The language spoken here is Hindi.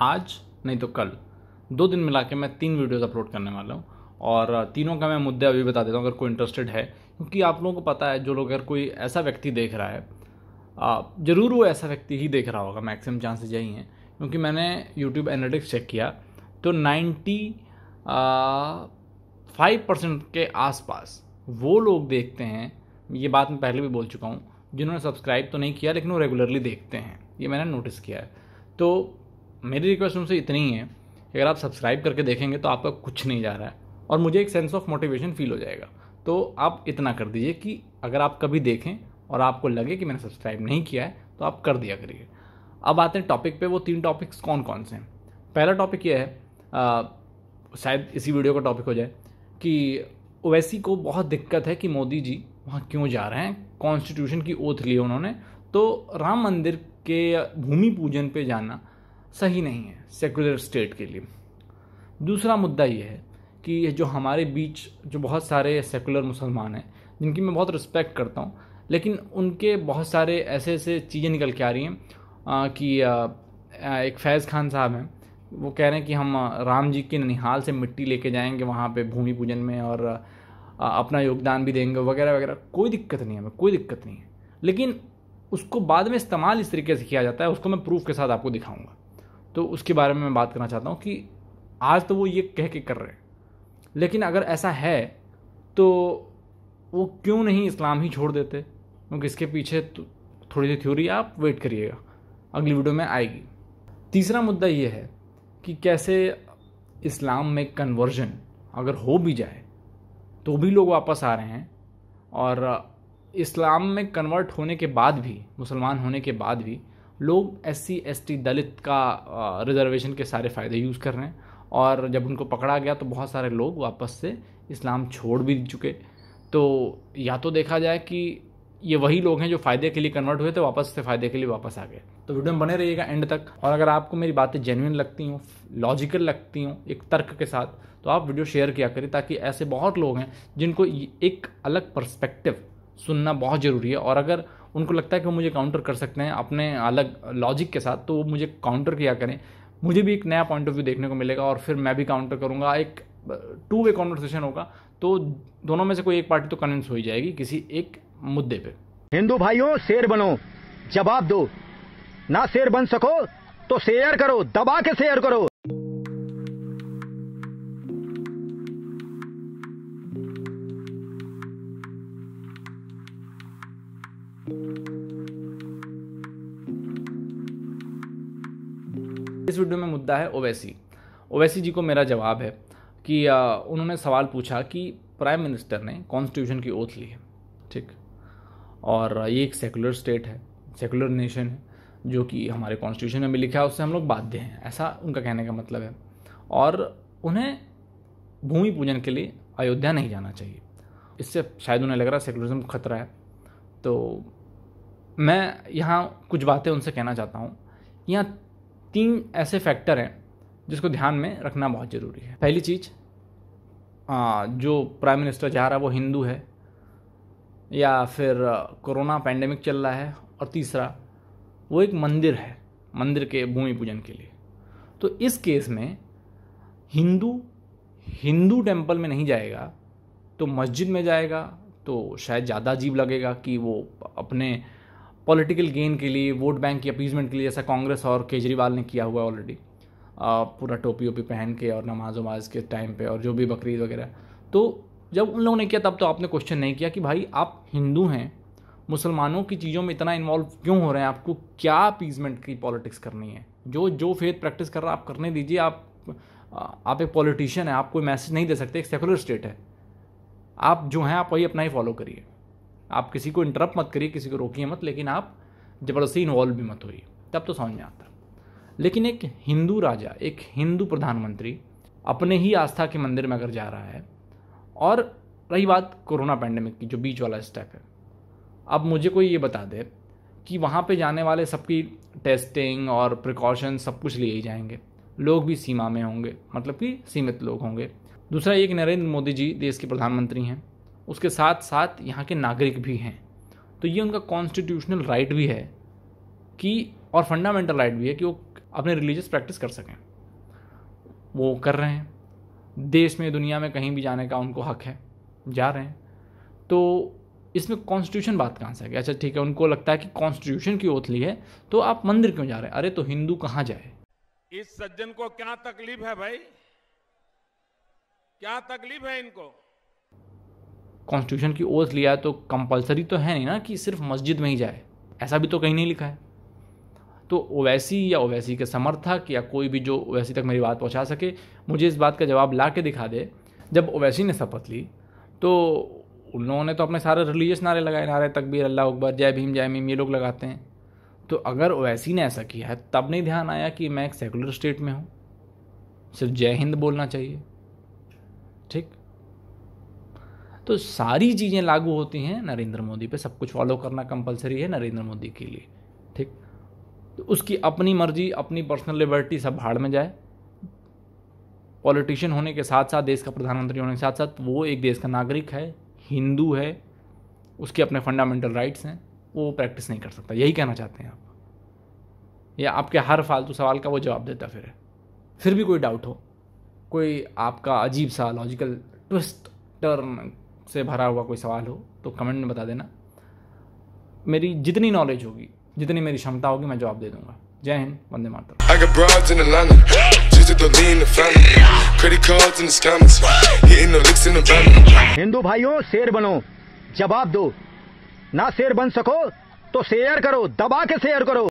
आज नहीं तो कल दो दिन मिला के मैं तीन वीडियोज़ अपलोड करने वाला हूँ और तीनों का मैं मुद्दे अभी बता देता हूँ अगर कोई इंटरेस्टेड है क्योंकि आप लोगों को पता है जो लोग अगर कोई ऐसा व्यक्ति देख रहा है ज़रूर वो ऐसा व्यक्ति ही देख रहा होगा मैक्सिमम चांसेस यही हैं क्योंकि मैंने यूट्यूब एनालिटिक्स चेक किया तो नाइन्टी फाइव परसेंट के आसपास वो लोग देखते हैं ये बात मैं पहले भी बोल चुका हूँ जिन्होंने सब्सक्राइब तो नहीं किया लेकिन वो रेगुलरली देखते हैं ये मैंने नोटिस किया है तो मेरी रिक्वेस्ट उनसे इतनी ही है कि अगर आप सब्सक्राइब करके देखेंगे तो आपका कुछ नहीं जा रहा है और मुझे एक सेंस ऑफ मोटिवेशन फील हो जाएगा तो आप इतना कर दीजिए कि अगर आप कभी देखें और आपको लगे कि मैंने सब्सक्राइब नहीं किया है तो आप कर दिया करिए अब आते हैं टॉपिक पे वो तीन टॉपिक्स कौन कौन से हैं पहला टॉपिक ये है आ, शायद इसी वीडियो का टॉपिक हो जाए कि ओवैसी को बहुत दिक्कत है कि मोदी जी वहाँ क्यों जा रहे हैं कॉन्स्टिट्यूशन की ओथ ली उन्होंने तो राम मंदिर के भूमि पूजन पे जाना सही नहीं है सेकुलर स्टेट के लिए दूसरा मुद्दा ये है कि जो हमारे बीच जो बहुत सारे सेकुलर मुसलमान हैं जिनकी मैं बहुत रिस्पेक्ट करता हूँ लेकिन उनके बहुत सारे ऐसे ऐसे चीज़ें निकल के आ रही हैं कि एक फैज़ खान साहब हैं वो कह रहे हैं कि हम राम जी के निहाल से मिट्टी लेके जाएंगे वहाँ पे भूमि पूजन में और अपना योगदान भी देंगे वगैरह वगैरह कोई दिक्कत नहीं है हमें कोई दिक्कत नहीं है लेकिन उसको बाद में इस्तेमाल इस तरीके से किया जाता है उसको मैं प्रूफ के साथ आपको दिखाऊंगा तो उसके बारे में मैं बात करना चाहता हूँ कि आज तो वो ये कह के कर रहे हैं लेकिन अगर ऐसा है तो वो क्यों नहीं इस्लाम ही छोड़ देते क्योंकि इसके पीछे तो थोड़ी सी थ्योरी आप वेट करिएगा अगली वीडियो में आएगी तीसरा मुद्दा ये है कि कैसे इस्लाम में कन्वर्जन अगर हो भी जाए तो भी लोग वापस आ रहे हैं और इस्लाम में कन्वर्ट होने के बाद भी मुसलमान होने के बाद भी लोग एस सी एस टी दलित का रिजर्वेशन के सारे फ़ायदे यूज़ कर रहे हैं और जब उनको पकड़ा गया तो बहुत सारे लोग वापस से इस्लाम छोड़ भी चुके तो या तो देखा जाए कि ये वही लोग हैं जो फ़ायदे के लिए कन्वर्ट हुए थे वापस से फ़ायदे के लिए वापस आ गए तो वीडियो में बने रहिएगा एंड तक और अगर आपको मेरी बातें जेन्यून लगती हों लॉजिकल लगती हों एक तर्क के साथ तो आप वीडियो शेयर किया करें ताकि ऐसे बहुत लोग हैं जिनको एक अलग पर्सपेक्टिव सुनना बहुत ज़रूरी है और अगर उनको लगता है कि वो मुझे काउंटर कर सकते हैं अपने अलग लॉजिक के साथ तो वो मुझे काउंटर किया करें मुझे भी एक नया पॉइंट ऑफ व्यू देखने को मिलेगा और फिर मैं भी काउंटर करूँगा एक टू वे कॉन्वर्सेशन होगा तो दोनों में से कोई एक पार्टी तो कन्विंस हो ही जाएगी किसी एक मुद्दे पे हिंदू भाइयों शेर बनो जवाब दो ना शेर बन सको तो शेयर करो दबा के शेयर करो इस वीडियो में मुद्दा है ओवैसी ओवैसी जी को मेरा जवाब है कि आ, उन्होंने सवाल पूछा कि प्राइम मिनिस्टर ने कॉन्स्टिट्यूशन की ओथ ली है ठीक और ये एक सेकुलर स्टेट है सेकुलर नेशन है जो कि हमारे कॉन्स्टिट्यूशन में भी लिखा है उससे हम लोग बाध्य हैं ऐसा उनका कहने का मतलब है और उन्हें भूमि पूजन के लिए अयोध्या नहीं जाना चाहिए इससे शायद उन्हें लग रहा है सेकुलरिज्म खतरा है तो मैं यहाँ कुछ बातें उनसे कहना चाहता हूँ यहाँ तीन ऐसे फैक्टर हैं जिसको ध्यान में रखना बहुत ज़रूरी है पहली चीज़ जो प्राइम मिनिस्टर जा रहा है वो हिंदू है या फिर कोरोना पैंडमिक चल रहा है और तीसरा वो एक मंदिर है मंदिर के भूमि पूजन के लिए तो इस केस में हिंदू हिंदू टेम्पल में नहीं जाएगा तो मस्जिद में जाएगा तो शायद ज़्यादा अजीब लगेगा कि वो अपने पॉलिटिकल गेन के लिए वोट बैंक की अपीजमेंट के लिए जैसा कांग्रेस और केजरीवाल ने किया हुआ ऑलरेडी पूरा टोपी ओपी पहन के और नमाज वमाज के टाइम पे और जो भी बकरीद वगैरह तो जब उन लोगों ने किया तब तो आपने क्वेश्चन नहीं किया कि भाई आप हिंदू हैं मुसलमानों की चीज़ों में इतना इन्वॉल्व क्यों हो रहे हैं आपको क्या अपीजमेंट की पॉलिटिक्स करनी है जो जो फेथ प्रैक्टिस कर रहा आप करने दीजिए आप आप एक पॉलिटिशियन है आप कोई मैसेज नहीं दे सकते एक सेकुलर स्टेट है आप जो हैं आप वही अपना ही फॉलो करिए आप किसी को इंटरप्ट मत करिए किसी को रोकिए मत लेकिन आप ज़बरदस्ती इन्वॉल्व भी मत होइए तब तो समझ में आता लेकिन एक हिंदू राजा एक हिंदू प्रधानमंत्री अपने ही आस्था के मंदिर में अगर जा रहा है और रही बात कोरोना पैंडमिक की जो बीच वाला स्टेप है अब मुझे कोई ये बता दे कि वहाँ पे जाने वाले सबकी टेस्टिंग और प्रिकॉशन सब कुछ लिए ही जाएंगे लोग भी सीमा में होंगे मतलब कि सीमित लोग होंगे दूसरा ये कि नरेंद्र मोदी जी देश के प्रधानमंत्री हैं उसके साथ साथ यहाँ के नागरिक भी हैं तो ये उनका कॉन्स्टिट्यूशनल राइट भी है कि और फंडामेंटल राइट भी है कि वो अपने रिलीजियस प्रैक्टिस कर सकें वो कर रहे हैं देश में दुनिया में कहीं भी जाने का उनको हक है जा रहे हैं तो इसमें कॉन्स्टिट्यूशन बात कहाँ से आ गई अच्छा ठीक है उनको लगता है कि कॉन्स्टिट्यूशन की ओथ ली है तो आप मंदिर क्यों जा रहे हैं अरे तो हिंदू कहाँ जाए इस सज्जन को क्या तकलीफ है भाई क्या तकलीफ है इनको कॉन्स्टिट्यूशन की ओथ लिया तो कंपलसरी तो है नहीं ना कि सिर्फ मस्जिद में ही जाए ऐसा भी तो कहीं नहीं लिखा है तो ओवैसी या ओवैसी के समर्थक या कोई भी जो ओवैसी तक मेरी बात पहुंचा सके मुझे इस बात का जवाब ला के दिखा दे जब ओवैसी ने शपथ ली तो उन लोगों ने तो अपने सारे रिलीजियस नारे लगाए नारे तकबीर अल्लाह अकबर जय भीम जय भीम ये लोग लगाते हैं तो अगर ओवैसी ने ऐसा किया है तब नहीं ध्यान आया कि मैं एक सेकुलर स्टेट में हूँ सिर्फ जय हिंद बोलना चाहिए ठीक तो सारी चीज़ें लागू होती हैं नरेंद्र मोदी पे सब कुछ फॉलो करना कंपलसरी है नरेंद्र मोदी के लिए ठीक तो उसकी अपनी मर्जी अपनी पर्सनल लिबर्टी सब भाड़ में जाए पॉलिटिशियन होने के साथ साथ देश का प्रधानमंत्री होने के साथ साथ वो एक देश का नागरिक है हिंदू है उसके अपने फंडामेंटल राइट्स हैं वो प्रैक्टिस नहीं कर सकता यही कहना चाहते हैं आप या आपके हर फालतू सवाल का वो जवाब देता फिर है फिर भी कोई डाउट हो कोई आपका अजीब सा लॉजिकल ट्विस्ट टर्न से भरा हुआ कोई सवाल हो तो कमेंट में बता देना मेरी जितनी नॉलेज होगी जितनी मेरी क्षमता होगी मैं जवाब दे दूंगा जय हिंद वंदे मातर हिंदू भाइयों शेर बनो जवाब दो ना शेर बन सको तो शेयर करो दबा के शेयर करो